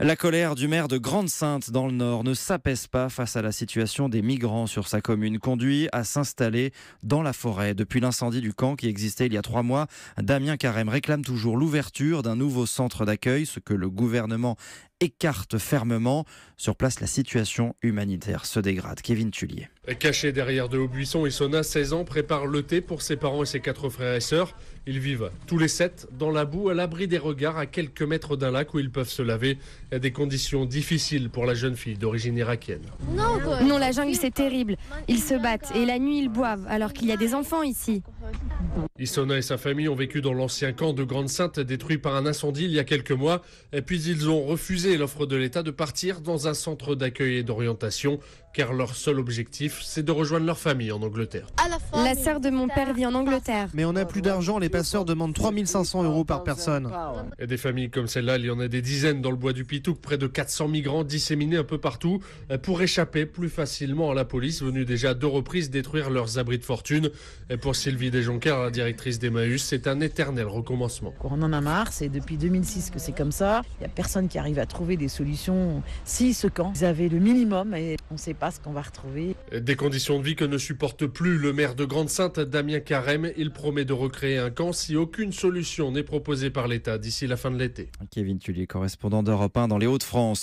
La colère du maire de Grande-Sainte dans le Nord ne s'apaise pas face à la situation des migrants sur sa commune, conduit à s'installer dans la forêt. Depuis l'incendie du camp qui existait il y a trois mois, Damien Carême réclame toujours l'ouverture d'un nouveau centre d'accueil, ce que le gouvernement écarte fermement. Sur place, la situation humanitaire se dégrade. Kevin Tullier. Caché derrière de hauts buissons, Isona, 16 ans, prépare le thé pour ses parents et ses quatre frères et sœurs. Ils vivent tous les sept dans la boue, à l'abri des regards, à quelques mètres d'un lac où ils peuvent se laver. Il y a des conditions difficiles pour la jeune fille d'origine irakienne. Non, non la jungle, c'est terrible. Ils se battent et la nuit, ils boivent, alors qu'il y a des enfants ici. Isona et sa famille ont vécu dans l'ancien camp de Grande-Sainte détruit par un incendie il y a quelques mois, et puis ils ont refusé l'offre de l'État de partir dans un centre d'accueil et d'orientation car leur seul objectif, c'est de rejoindre leur famille en Angleterre. La sœur de mon père vit en Angleterre. Mais on n'a plus d'argent, les passeurs demandent 3500 euros par personne. Et des familles comme celle-là, il y en a des dizaines dans le bois du Pitouk, près de 400 migrants disséminés un peu partout, euh, pour échapper plus facilement à la police, venue déjà deux reprises détruire leurs abris de fortune. Et pour Sylvie Desjonquers, la directrice d'Emmaüs, c'est un éternel recommencement. On en a marre, c'est depuis 2006 que c'est comme ça. Il n'y a personne qui arrive à trouver des solutions. Si ce camp, ils avaient le minimum et on ne sait pas ce qu'on va retrouver. Des conditions de vie que ne supporte plus le maire de Grande-Sainte, Damien Carême. Il promet de recréer un camp si aucune solution n'est proposée par l'État d'ici la fin de l'été. Kevin Tullier, correspondant d'Europe 1 dans les Hauts-de-France.